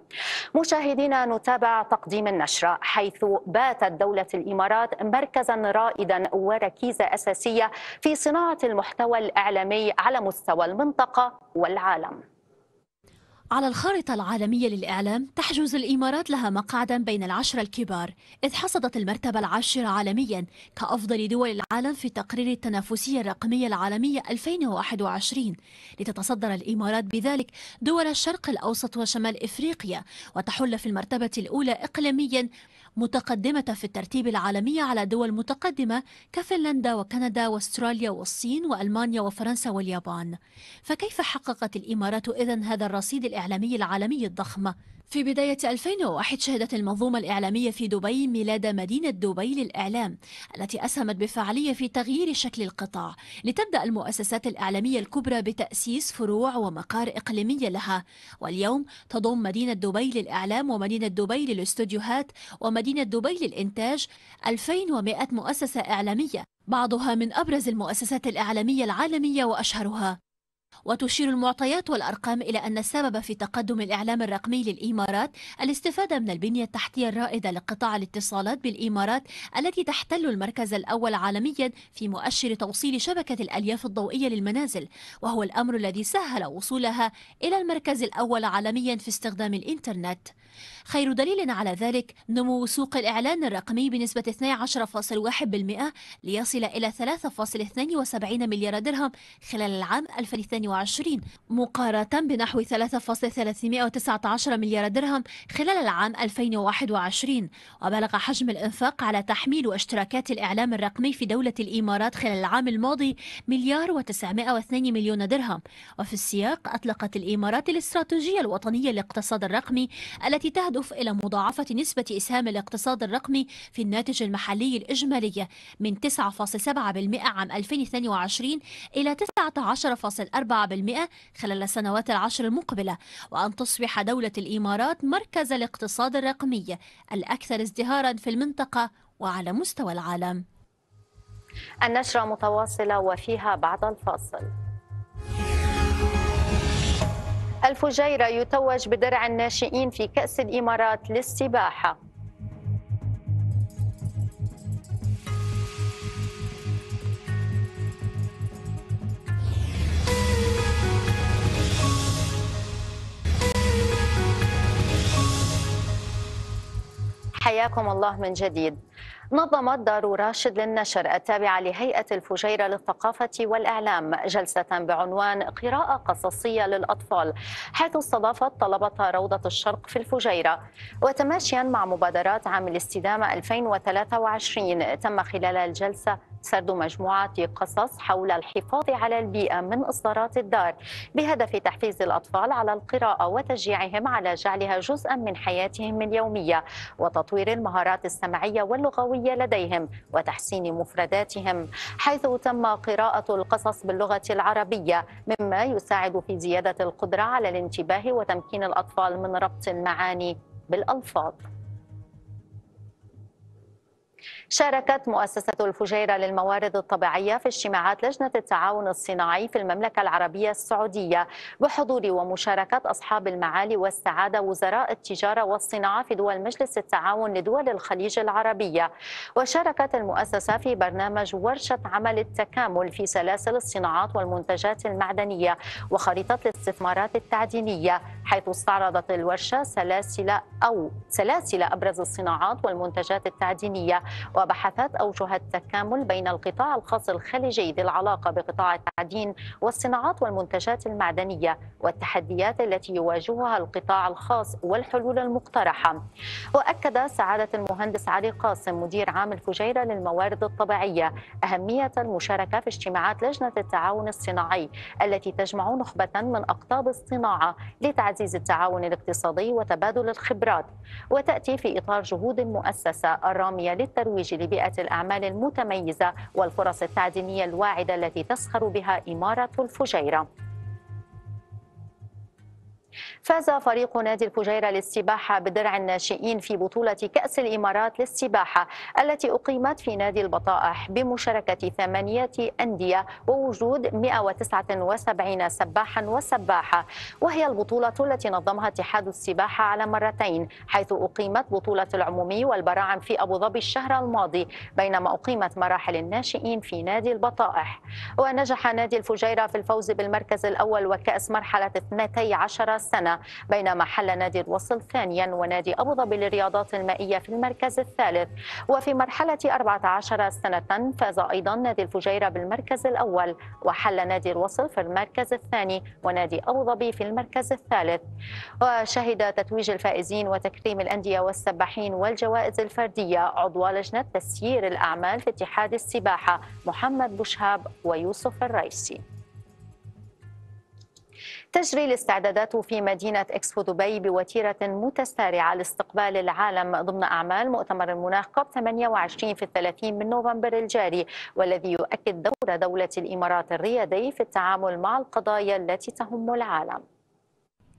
مشاهدينا نتابع تقديم النشرة حيث باتت دولة الإمارات الصناعات مركزا رائدا وركيزه اساسيه في صناعه المحتوى الاعلامي على مستوى المنطقه والعالم. على الخارطة العالمية للإعلام تحجز الإمارات لها مقعدا بين العشرة الكبار إذ حصدت المرتبة العاشرة عالميا كأفضل دول العالم في تقرير التنافسية الرقمية العالمية 2021 لتتصدر الإمارات بذلك دول الشرق الأوسط وشمال إفريقيا وتحل في المرتبة الأولى إقليميا متقدمة في الترتيب العالمي على دول متقدمة كفنلندا وكندا واستراليا والصين وألمانيا وفرنسا واليابان فكيف حققت الإمارات إذن هذا الرصيد الإعلامي العالمي الضخم؟ في بداية 2001 شهدت المنظومة الإعلامية في دبي ميلاد مدينة دبي للإعلام التي أسهمت بفعالية في تغيير شكل القطاع لتبدأ المؤسسات الإعلامية الكبرى بتأسيس فروع ومقار إقليمية لها واليوم تضم مدينة دبي للإعلام ومدينة دبي للاستوديوهات ومدينة دبي للإنتاج 2100 مؤسسة إعلامية بعضها من أبرز المؤسسات الإعلامية العالمية وأشهرها وتشير المعطيات والأرقام إلى أن السبب في تقدم الإعلام الرقمي للإمارات الاستفادة من البنية التحتية الرائدة لقطاع الاتصالات بالإمارات التي تحتل المركز الأول عالميا في مؤشر توصيل شبكة الألياف الضوئية للمنازل وهو الأمر الذي سهل وصولها إلى المركز الأول عالميا في استخدام الإنترنت خير دليل على ذلك نمو سوق الإعلان الرقمي بنسبة 12.1% ليصل إلى 3.72 مليار درهم خلال العام 2022 2022 مقارنة بنحو 3.319 مليار درهم خلال العام 2021 وبلغ حجم الإنفاق على تحميل واشتراكات الإعلام الرقمي في دولة الإمارات خلال العام الماضي مليار و902 مليون درهم وفي السياق أطلقت الإمارات الاستراتيجية الوطنية للاقتصاد الرقمي التي تهدف إلى مضاعفة نسبة إسهام الاقتصاد الرقمي في الناتج المحلي الإجمالي من 9.7% عام 2022 إلى 19.4% 4% خلال السنوات العشر المقبلة وأن تصبح دولة الإمارات مركز الاقتصاد الرقمي الأكثر ازدهارا في المنطقة وعلى مستوى العالم النشرة متواصلة وفيها بعد الفاصل الفجيرة يتوج بدرع الناشئين في كأس الإمارات للسباحة حياكم الله من جديد نظمت دار راشد للنشر التابعة لهيئة الفجيرة للثقافة والإعلام جلسة بعنوان قراءة قصصية للأطفال حيث استضافت طلبة روضة الشرق في الفجيرة وتماشيا مع مبادرات عام الاستدامة 2023 تم خلال الجلسة سرد مجموعة قصص حول الحفاظ على البيئة من إصدارات الدار بهدف تحفيز الأطفال على القراءة وتشجيعهم على جعلها جزءا من حياتهم اليومية وتطوير المهارات السمعية واللغوية لديهم وتحسين مفرداتهم حيث تم قراءة القصص باللغة العربية مما يساعد في زيادة القدرة على الانتباه وتمكين الأطفال من ربط المعاني بالألفاظ شاركت مؤسسة الفجيرة للموارد الطبيعية في اجتماعات لجنة التعاون الصناعي في المملكة العربية السعودية بحضور ومشاركة أصحاب المعالي والسعادة وزراء التجارة والصناعة في دول مجلس التعاون لدول الخليج العربية وشاركت المؤسسة في برنامج ورشة عمل التكامل في سلاسل الصناعات والمنتجات المعدنية وخريطة الاستثمارات التعدينية حيث استعرضت الورشة سلاسل أو سلاسل أبرز الصناعات والمنتجات التعدينية وبحثت أوجه التكامل بين القطاع الخاص الخليجي ذي العلاقة بقطاع التعدين والصناعات والمنتجات المعدنية والتحديات التي يواجهها القطاع الخاص والحلول المقترحة وأكد سعادة المهندس علي قاسم مدير عام الفجيرة للموارد الطبيعية أهمية المشاركة في اجتماعات لجنة التعاون الصناعي التي تجمع نخبة من أقطاب الصناعة لتعزيز التعاون الاقتصادي وتبادل الخبرات وتأتي في إطار جهود المؤسسة الرامية للترويج الخليج لبيئة الأعمال المتميزة والفرص التعدينية الواعدة التي تسخر بها إمارة الفجيرة فاز فريق نادي الفجيرة للسباحة بدرع الناشئين في بطولة كأس الإمارات للسباحة التي أقيمت في نادي البطائح بمشاركة ثمانية أندية ووجود 179 سباحا وسباحة وهي البطولة التي نظمها اتحاد السباحة على مرتين حيث أقيمت بطولة العمومي والبراعم في أبو ظبي الشهر الماضي بينما أقيمت مراحل الناشئين في نادي البطائح ونجح نادي الفجيرة في الفوز بالمركز الأول وكأس مرحلة 12 السنة بينما حل نادي الوصل ثانيا ونادي أبو ظبي للرياضات المائية في المركز الثالث وفي مرحلة 14 سنة فاز أيضا نادي الفجيرة بالمركز الأول وحل نادي الوصل في المركز الثاني ونادي أبو ظبي في المركز الثالث وشهد تتويج الفائزين وتكريم الأندية والسباحين والجوائز الفردية عضو لجنة تسيير الأعمال في اتحاد السباحة محمد بوشهاب ويوسف الرئيسي تجري الاستعدادات في مدينة إكسبو دبي بوتيرة متسارعة لاستقبال العالم ضمن أعمال مؤتمر المناخ كوب 28 في 30 من نوفمبر الجاري والذي يؤكد دور دولة الإمارات الريادي في التعامل مع القضايا التي تهم العالم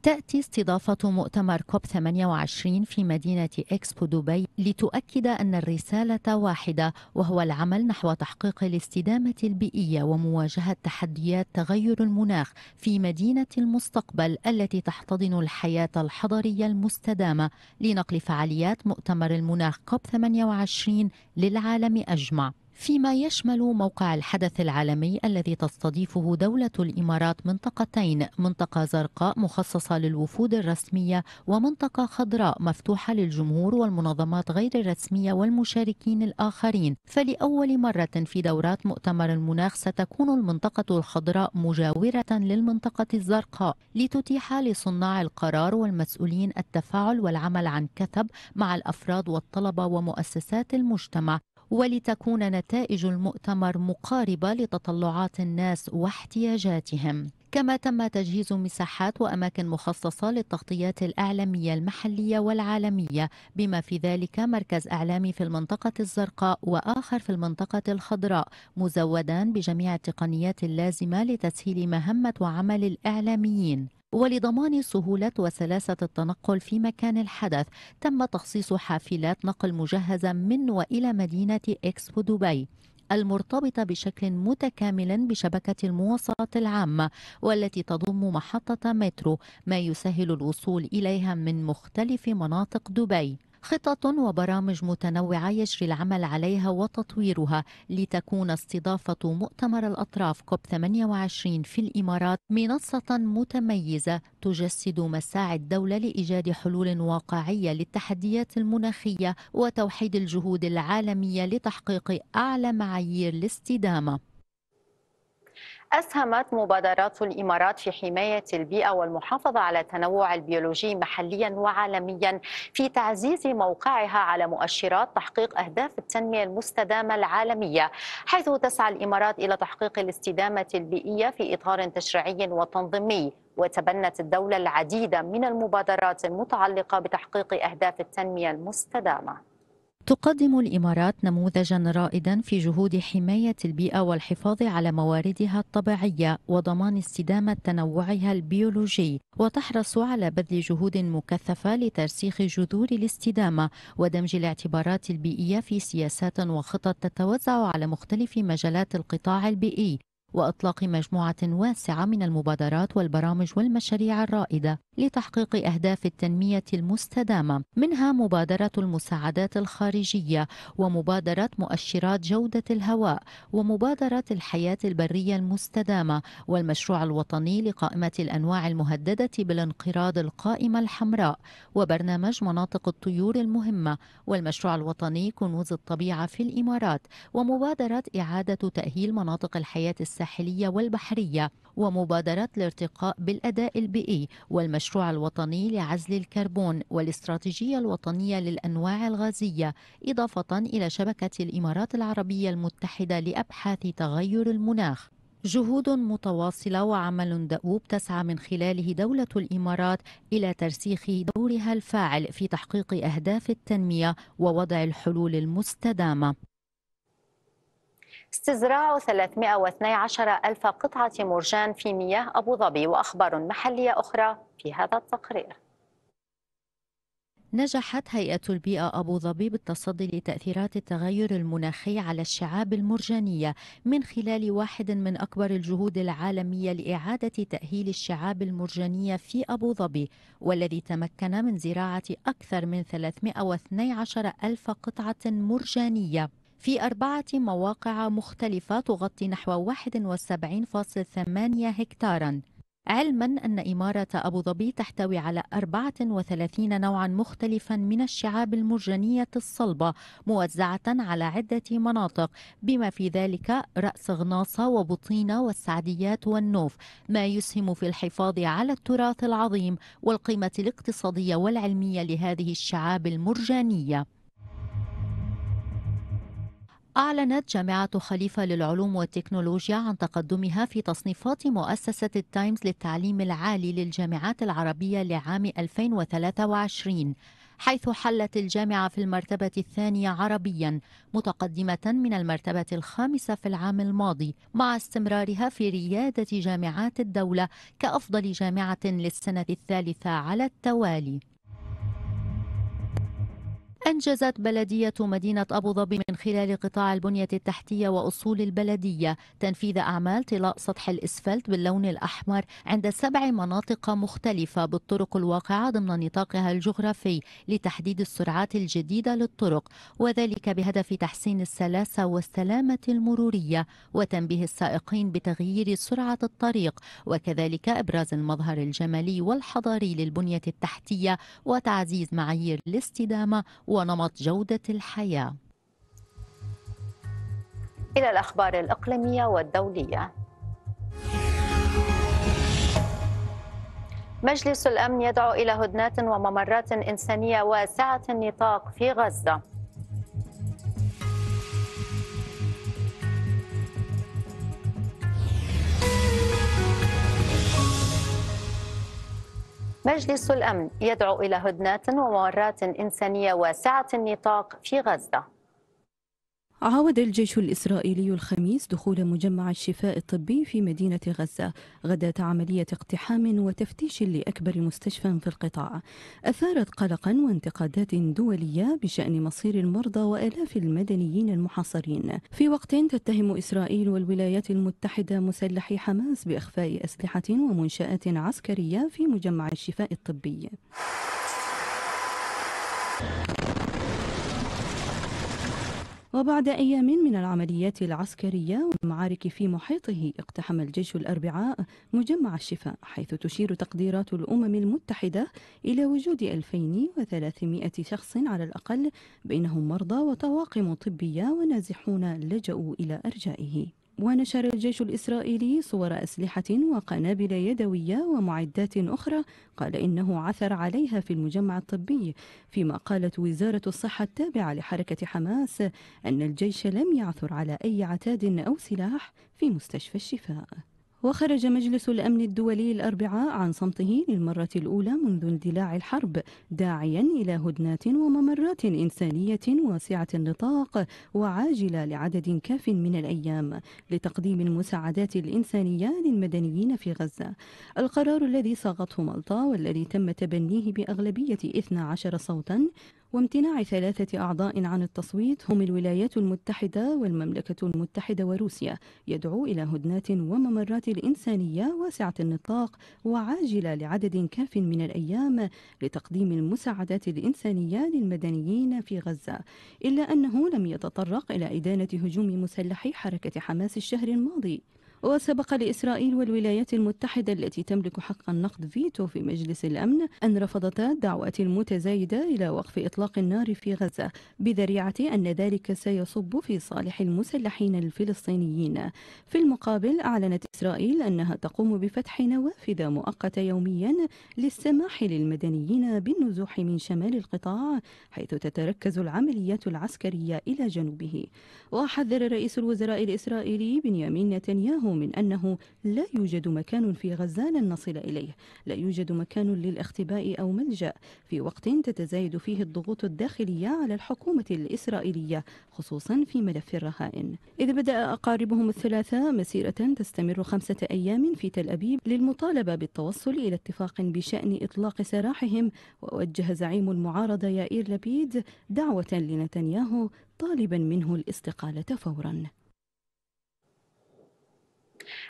تأتي استضافة مؤتمر كوب 28 في مدينة إكسبو دبي لتؤكد أن الرسالة واحدة وهو العمل نحو تحقيق الاستدامة البيئية ومواجهة تحديات تغير المناخ في مدينة المستقبل التي تحتضن الحياة الحضرية المستدامة لنقل فعاليات مؤتمر المناخ كوب 28 للعالم أجمع. فيما يشمل موقع الحدث العالمي الذي تستضيفه دولة الإمارات منطقتين منطقة زرقاء مخصصة للوفود الرسمية ومنطقة خضراء مفتوحة للجمهور والمنظمات غير الرسمية والمشاركين الآخرين فلأول مرة في دورات مؤتمر المناخ ستكون المنطقة الخضراء مجاورة للمنطقة الزرقاء لتتيح لصناع القرار والمسؤولين التفاعل والعمل عن كثب مع الأفراد والطلبة ومؤسسات المجتمع ولتكون نتائج المؤتمر مقاربة لتطلعات الناس واحتياجاتهم كما تم تجهيز مساحات وأماكن مخصصة للتغطيات الإعلامية المحلية والعالمية بما في ذلك مركز إعلامي في المنطقة الزرقاء وآخر في المنطقة الخضراء مزودان بجميع التقنيات اللازمة لتسهيل مهمة وعمل الإعلاميين ولضمان سهولة وسلاسة التنقل في مكان الحدث تم تخصيص حافلات نقل مجهزة من وإلى مدينة إكسبو دبي المرتبطة بشكل متكامل بشبكة المواصلات العامة والتي تضم محطة مترو ما يسهل الوصول إليها من مختلف مناطق دبي خطط وبرامج متنوعة يجري العمل عليها وتطويرها لتكون استضافة مؤتمر الأطراف كوب 28 في الإمارات منصة متميزة تجسد مساعي الدولة لإيجاد حلول واقعية للتحديات المناخية وتوحيد الجهود العالمية لتحقيق أعلى معايير الاستدامة أسهمت مبادرات الإمارات في حماية البيئة والمحافظة على التنوع البيولوجي محليا وعالميا في تعزيز موقعها على مؤشرات تحقيق أهداف التنمية المستدامة العالمية حيث تسعى الإمارات إلى تحقيق الاستدامة البيئية في إطار تشريعي وتنظيمي وتبنت الدولة العديد من المبادرات المتعلقة بتحقيق أهداف التنمية المستدامة تقدم الإمارات نموذجا رائدا في جهود حماية البيئة والحفاظ على مواردها الطبيعية وضمان استدامة تنوعها البيولوجي وتحرص على بذل جهود مكثفة لترسيخ جذور الاستدامة ودمج الاعتبارات البيئية في سياسات وخطط تتوزع على مختلف مجالات القطاع البيئي واطلاق مجموعه واسعه من المبادرات والبرامج والمشاريع الرائده لتحقيق اهداف التنميه المستدامه منها مبادره المساعدات الخارجيه ومبادره مؤشرات جوده الهواء ومبادره الحياه البريه المستدامه والمشروع الوطني لقائمه الانواع المهدده بالانقراض القائمه الحمراء وبرنامج مناطق الطيور المهمه والمشروع الوطني كنوز الطبيعه في الامارات ومبادره اعاده تاهيل مناطق الحياه الساحلية والبحرية ومبادرات الارتقاء بالأداء البيئي والمشروع الوطني لعزل الكربون والاستراتيجية الوطنية للأنواع الغازية إضافة إلى شبكة الإمارات العربية المتحدة لأبحاث تغير المناخ جهود متواصلة وعمل دؤوب تسعى من خلاله دولة الإمارات إلى ترسيخ دورها الفاعل في تحقيق أهداف التنمية ووضع الحلول المستدامة استزراع 312 ألف قطعة مرجان في مياه أبو ظبي وأخبار محلية أخرى في هذا التقرير نجحت هيئة البيئة أبو ظبي بالتصدي لتأثيرات التغير المناخي على الشعاب المرجانية من خلال واحد من أكبر الجهود العالمية لإعادة تأهيل الشعاب المرجانية في أبو ظبي والذي تمكن من زراعة أكثر من 312 ألف قطعة مرجانية في أربعة مواقع مختلفة تغطي نحو 71.8 هكتاراً علما أن إمارة أبو ظبي تحتوي على 34 نوعا مختلفا من الشعاب المرجانية الصلبة موزعة على عدة مناطق بما في ذلك رأس غناصة وبطينة والسعديات والنوف ما يسهم في الحفاظ على التراث العظيم والقيمة الاقتصادية والعلمية لهذه الشعاب المرجانية أعلنت جامعة خليفة للعلوم والتكنولوجيا عن تقدمها في تصنيفات مؤسسة التايمز للتعليم العالي للجامعات العربية لعام 2023 حيث حلت الجامعة في المرتبة الثانية عربيا متقدمة من المرتبة الخامسة في العام الماضي مع استمرارها في ريادة جامعات الدولة كأفضل جامعة للسنة الثالثة على التوالي أنجزت بلدية مدينة أبو ظبي من خلال قطاع البنية التحتية وأصول البلدية تنفيذ أعمال طلاء سطح الإسفلت باللون الأحمر عند سبع مناطق مختلفة بالطرق الواقعة ضمن نطاقها الجغرافي لتحديد السرعات الجديدة للطرق وذلك بهدف تحسين السلاسة والسلامة المرورية وتنبيه السائقين بتغيير سرعة الطريق وكذلك إبراز المظهر الجمالي والحضاري للبنية التحتية وتعزيز معايير الاستدامة و ونمط جودة الحياة إلى الأخبار الإقليمية والدولية مجلس الأمن يدعو إلى هدنات وممرات إنسانية واسعة النطاق في غزة مجلس الأمن يدعو إلى هدنات وممرات إنسانية واسعة النطاق في غزة عاود الجيش الإسرائيلي الخميس دخول مجمع الشفاء الطبي في مدينة غزة غداة عملية اقتحام وتفتيش لأكبر مستشفى في القطاع أثارت قلقا وانتقادات دولية بشأن مصير المرضى وآلاف المدنيين المحاصرين في وقت تتهم إسرائيل والولايات المتحدة مسلحي حماس بإخفاء أسلحة ومنشآت عسكرية في مجمع الشفاء الطبي وبعد أيام من العمليات العسكرية والمعارك في محيطه اقتحم الجيش الأربعاء مجمع الشفاء حيث تشير تقديرات الأمم المتحدة إلى وجود 2300 شخص على الأقل بينهم مرضى وطواقم طبية ونازحون لجأوا إلى أرجائه ونشر الجيش الإسرائيلي صور أسلحة وقنابل يدوية ومعدات أخرى قال إنه عثر عليها في المجمع الطبي فيما قالت وزارة الصحة التابعة لحركة حماس أن الجيش لم يعثر على أي عتاد أو سلاح في مستشفى الشفاء وخرج مجلس الأمن الدولي الأربعاء عن صمته للمرة الأولى منذ اندلاع الحرب داعيا إلى هدنات وممرات إنسانية واسعة النطاق وعاجلة لعدد كاف من الأيام لتقديم المساعدات الإنسانية للمدنيين في غزة القرار الذي صاغته مالطا والذي تم تبنيه بأغلبية 12 صوتا وامتناع ثلاثة أعضاء عن التصويت هم الولايات المتحدة والمملكة المتحدة وروسيا يدعو إلى هدنات وممرات الإنسانية واسعة النطاق وعاجلة لعدد كاف من الأيام لتقديم المساعدات الإنسانية للمدنيين في غزة إلا أنه لم يتطرق إلى إدانة هجوم مسلحي حركة حماس الشهر الماضي وسبق لإسرائيل والولايات المتحدة التي تملك حق النقد فيتو في مجلس الأمن أن رفضتا الدعوات المتزايدة إلى وقف إطلاق النار في غزة بذريعة أن ذلك سيصب في صالح المسلحين الفلسطينيين في المقابل أعلنت إسرائيل أنها تقوم بفتح نوافذ مؤقتة يوميا للسماح للمدنيين بالنزوح من شمال القطاع حيث تتركز العمليات العسكرية إلى جنوبه وحذر رئيس الوزراء الإسرائيلي بنيامين نتنياهو من أنه لا يوجد مكان في غزة لن نصل إليه لا يوجد مكان للاختباء أو ملجأ في وقت تتزايد فيه الضغوط الداخلية على الحكومة الإسرائيلية خصوصا في ملف الرهائن إذ بدأ أقاربهم الثلاثة مسيرة تستمر خمسة أيام في تل أبيب للمطالبة بالتوصل إلى اتفاق بشأن إطلاق سراحهم ووجه زعيم المعارضة يائير لبيد دعوة لنتنياهو طالبا منه الاستقالة فورا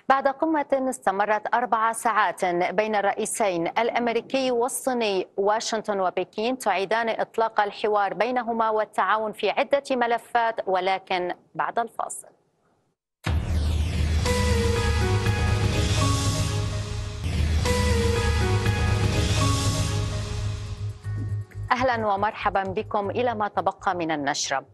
بعد قمة استمرت أربع ساعات بين الرئيسين الأمريكي والصيني واشنطن وبكين تعيدان إطلاق الحوار بينهما والتعاون في عدة ملفات ولكن بعد الفاصل أهلا ومرحبا بكم إلى ما تبقى من النشرة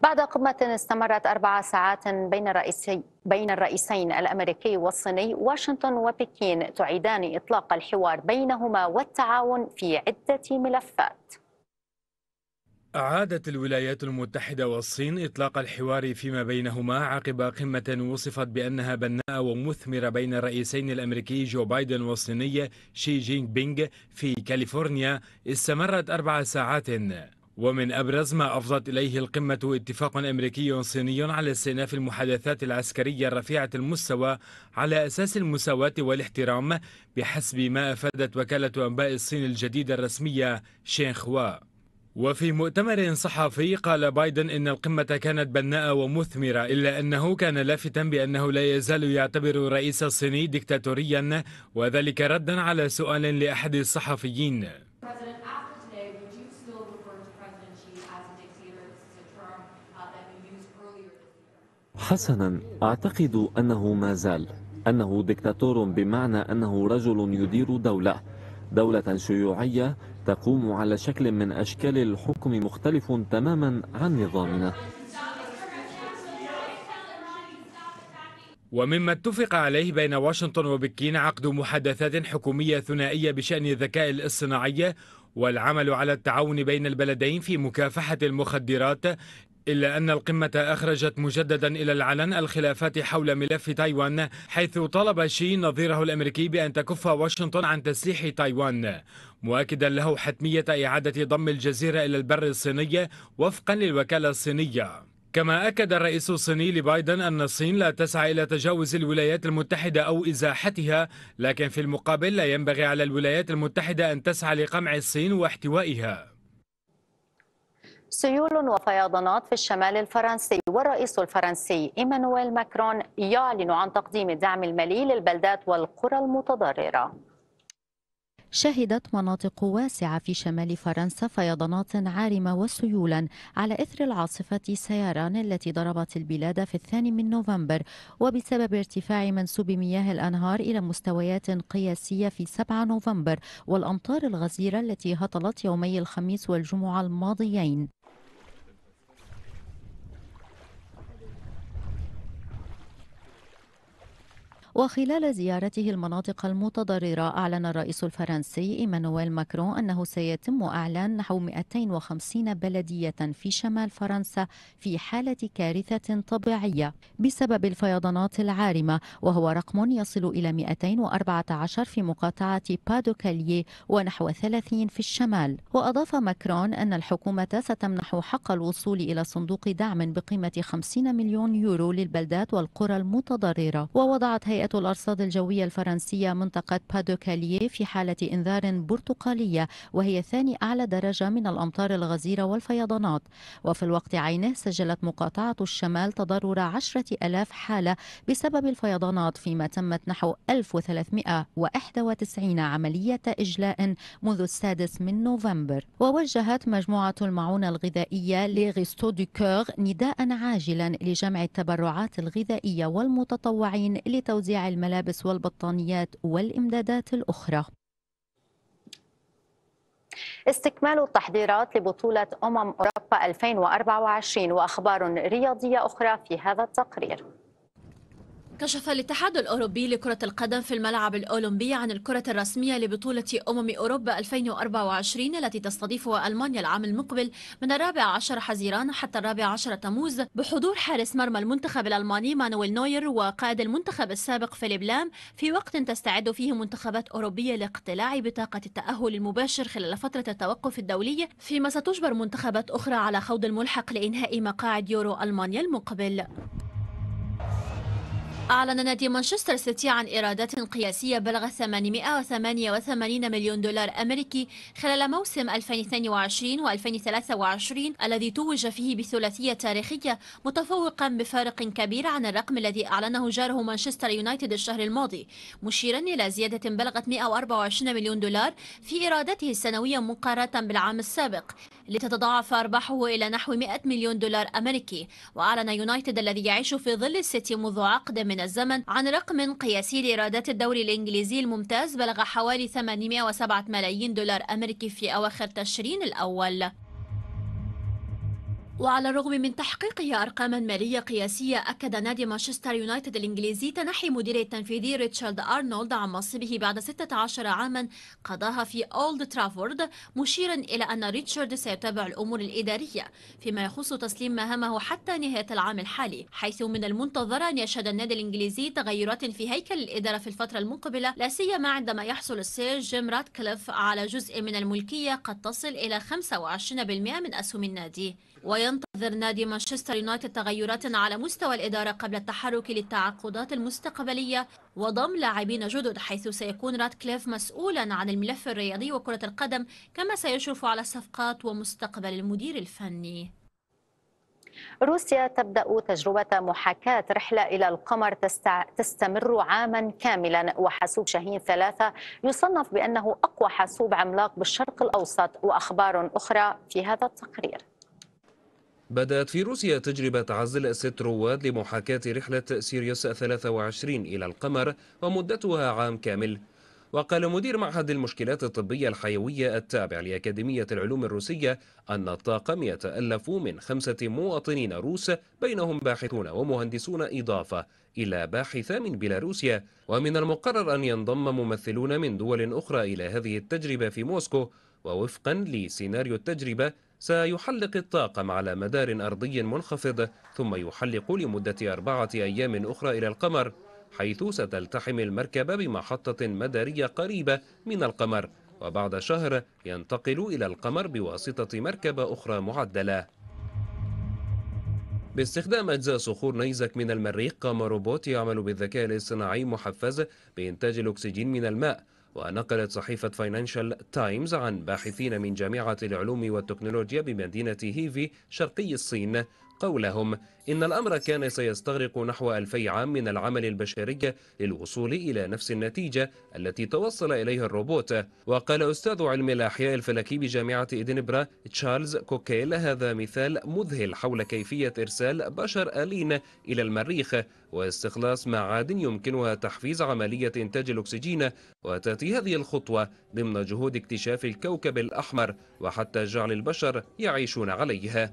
بعد قمة استمرت أربع ساعات بين رئيسي بين الرئيسين الامريكي والصيني واشنطن وبكين تعيدان اطلاق الحوار بينهما والتعاون في عده ملفات أعادت الولايات المتحدة والصين إطلاق الحوار فيما بينهما عقب قمة وصفت بأنها بناءة ومثمرة بين الرئيسين الأمريكي جو بايدن والصيني شي جين بينغ في كاليفورنيا استمرت أربع ساعات ومن أبرز ما أفضت إليه القمة اتفاق أمريكي صيني على استئناف المحادثات العسكرية الرفيعة المستوى على أساس المساواة والاحترام بحسب ما أفادت وكالة أنباء الصين الجديدة الرسمية شينخوا وفي مؤتمر صحفي قال بايدن إن القمة كانت بناءة ومثمرة إلا أنه كان لافتا بأنه لا يزال يعتبر الرئيس الصيني ديكتاتوريا وذلك ردا على سؤال لأحد الصحفيين uh, حسنا أعتقد أنه ما زال أنه ديكتاتور بمعنى أنه رجل يدير دولة دولة شيوعية تقوم على شكل من أشكال الحكم مختلف تماما عن نظامنا ومما اتفق عليه بين واشنطن وبكين عقد محادثات حكومية ثنائية بشأن الذكاء الاصطناعي والعمل على التعاون بين البلدين في مكافحة المخدرات إلا أن القمة أخرجت مجددا إلى العلن الخلافات حول ملف تايوان حيث طلب شي نظيره الأمريكي بأن تكف واشنطن عن تسليح تايوان مؤكدا له حتمية إعادة ضم الجزيرة إلى البر الصيني وفقا للوكالة الصينية كما أكد الرئيس الصيني لبايدن أن الصين لا تسعى إلى تجاوز الولايات المتحدة أو إزاحتها لكن في المقابل لا ينبغي على الولايات المتحدة أن تسعى لقمع الصين واحتوائها سيول وفيضانات في الشمال الفرنسي والرئيس الفرنسي إيمانويل ماكرون يعلن عن تقديم الدعم المالي للبلدات والقرى المتضررة شهدت مناطق واسعة في شمال فرنسا فيضانات عارمة وسيولا على إثر العاصفة سيران التي ضربت البلاد في الثاني من نوفمبر وبسبب ارتفاع منسوب مياه الأنهار إلى مستويات قياسية في 7 نوفمبر والأمطار الغزيرة التي هطلت يومي الخميس والجمعة الماضيين وخلال زيارته المناطق المتضررة أعلن الرئيس الفرنسي إيمانويل ماكرون أنه سيتم إعلان نحو 250 بلدية في شمال فرنسا في حالة كارثة طبيعية بسبب الفيضانات العارمة وهو رقم يصل إلى 214 في مقاطعة بادوكاليه ونحو 30 في الشمال وأضاف ماكرون أن الحكومة ستمنح حق الوصول إلى صندوق دعم بقيمة 50 مليون يورو للبلدات والقرى المتضررة ووضعت هيئة هيئة الأرصاد الجوية الفرنسية منطقة بادوكاليه في حالة إنذار برتقالية وهي ثاني أعلى درجة من الأمطار الغزيرة والفيضانات وفي الوقت عينه سجلت مقاطعة الشمال تضرر عشرة ألاف حالة بسبب الفيضانات فيما تمت نحو 1391 عملية إجلاء منذ السادس من نوفمبر ووجهت مجموعة المعونة الغذائية لغيستو دو كور نداء عاجلا لجمع التبرعات الغذائية والمتطوعين لتوزيع توزيع الملابس والبطانيات والإمدادات الأخرى استكمال التحضيرات لبطولة أمم أوروبا 2024 وأخبار رياضية أخرى في هذا التقرير كشف الاتحاد الأوروبي لكرة القدم في الملعب الأولمبي عن الكرة الرسمية لبطولة أمم أوروبا 2024 التي تستضيفها ألمانيا العام المقبل من الرابع عشر حزيران حتى الرابع عشر تموز بحضور حارس مرمى المنتخب الألماني مانويل نوير وقائد المنتخب السابق فيليب لام في وقت تستعد فيه منتخبات أوروبية لاقتلاع بطاقة التأهل المباشر خلال فترة التوقف الدولي فيما ستجبر منتخبات أخرى على خوض الملحق لإنهاء مقاعد يورو ألمانيا المقبل أعلن نادي مانشستر سيتي عن إيرادات قياسية بلغت 888 مليون دولار أمريكي خلال موسم 2022 و2023 الذي توج فيه بثلاثية تاريخية متفوقا بفارق كبير عن الرقم الذي أعلنه جاره مانشستر يونايتد الشهر الماضي مشيرا إلى زيادة بلغت 124 مليون دولار في إيراداته السنوية مقارنة بالعام السابق لتتضاعف أرباحه إلى نحو 100 مليون دولار أمريكي وأعلن يونايتد الذي يعيش في ظل السيتي منذ عقد من الزمن عن رقم قياسي لإيرادات الدوري الإنجليزي الممتاز بلغ حوالي 807 ملايين دولار أمريكي في أواخر تشرين الأول وعلى الرغم من تحقيقه أرقاما مالية قياسية أكد نادي مانشستر يونايتد الإنجليزي تنحي مدير التنفيذي ريتشارد أرنولد عن منصبه بعد 16 عاما قضاها في أولد ترافورد مشيرا إلى أن ريتشارد سيتابع الأمور الإدارية فيما يخص تسليم مهامه حتى نهاية العام الحالي حيث من المنتظر أن يشهد النادي الإنجليزي تغيرات في هيكل الإدارة في الفترة المقبلة لا سيما عندما يحصل السير جيم راتكليف على جزء من الملكية قد تصل إلى 25% من أسهم النادي وينتظر نادي مانشستر يونايتد تغيرات على مستوى الإدارة قبل التحرك للتعاقدات المستقبلية وضم لاعبين جدد حيث سيكون راتكليف مسؤولا عن الملف الرياضي وكرة القدم كما سيشرف على الصفقات ومستقبل المدير الفني روسيا تبدأ تجربة محاكاة رحلة إلى القمر تستع... تستمر عاما كاملا وحاسوب شاهين ثلاثة يصنف بأنه أقوى حاسوب عملاق بالشرق الأوسط وأخبار أخرى في هذا التقرير بدأت في روسيا تجربة عزل ست رواد لمحاكاة رحلة سيريوس 23 إلى القمر ومدتها عام كامل وقال مدير معهد المشكلات الطبية الحيوية التابع لأكاديمية العلوم الروسية أن الطاقم يتألف من خمسة مواطنين روس بينهم باحثون ومهندسون إضافة إلى باحثة من بيلاروسيا ومن المقرر أن ينضم ممثلون من دول أخرى إلى هذه التجربة في موسكو ووفقا لسيناريو التجربة سيحلق الطاقم على مدار أرضي منخفض ثم يحلق لمدة أربعة أيام أخرى إلى القمر حيث ستلتحم المركبة بمحطة مدارية قريبة من القمر وبعد شهر ينتقل إلى القمر بواسطة مركبة أخرى معدلة باستخدام أجزاء صخور نيزك من المريخ قام روبوت يعمل بالذكاء الاصطناعي محفز بإنتاج الأكسجين من الماء ونقلت صحيفة فاينانشال تايمز عن باحثين من جامعة العلوم والتكنولوجيا بمدينة هيفي شرقي الصين قولهم إن الأمر كان سيستغرق نحو ألفي عام من العمل البشري للوصول إلى نفس النتيجة التي توصل إليها الروبوت وقال أستاذ علم الأحياء الفلكي بجامعة إدنبرا تشارلز كوكيل هذا مثال مذهل حول كيفية إرسال بشر آلين إلى المريخ واستخلاص معادن يمكنها تحفيز عملية إنتاج الأكسجين وتأتي هذه الخطوة ضمن جهود اكتشاف الكوكب الأحمر وحتى جعل البشر يعيشون عليها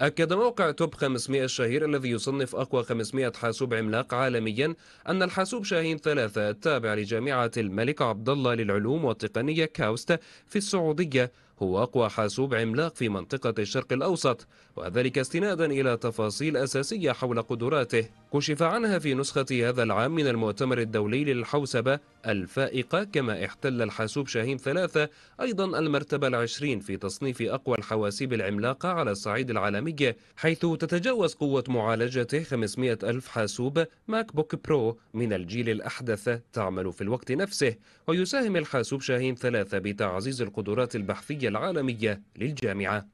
أكد موقع توب 500 الشهير الذي يصنف أقوى 500 حاسوب عملاق عالميا أن الحاسوب شاهين ثلاثة التابع لجامعة الملك عبد الله للعلوم والتقنية كاوست في السعودية هو أقوى حاسوب عملاق في منطقة الشرق الأوسط وذلك استنادا إلى تفاصيل أساسية حول قدراته كشف عنها في نسخة هذا العام من المؤتمر الدولي للحوسبة الفائقة كما احتل الحاسوب شاهين ثلاثة أيضا المرتبة العشرين في تصنيف أقوى الحواسيب العملاقة على الصعيد العالمي حيث تتجاوز قوة معالجته 500 ألف حاسوب ماك بوك برو من الجيل الأحدث تعمل في الوقت نفسه ويساهم الحاسوب شاهين ثلاثة بتعزيز القدرات البحثية العالمية للجامعة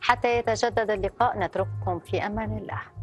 حتى يتجدد اللقاء نترككم في أمان الله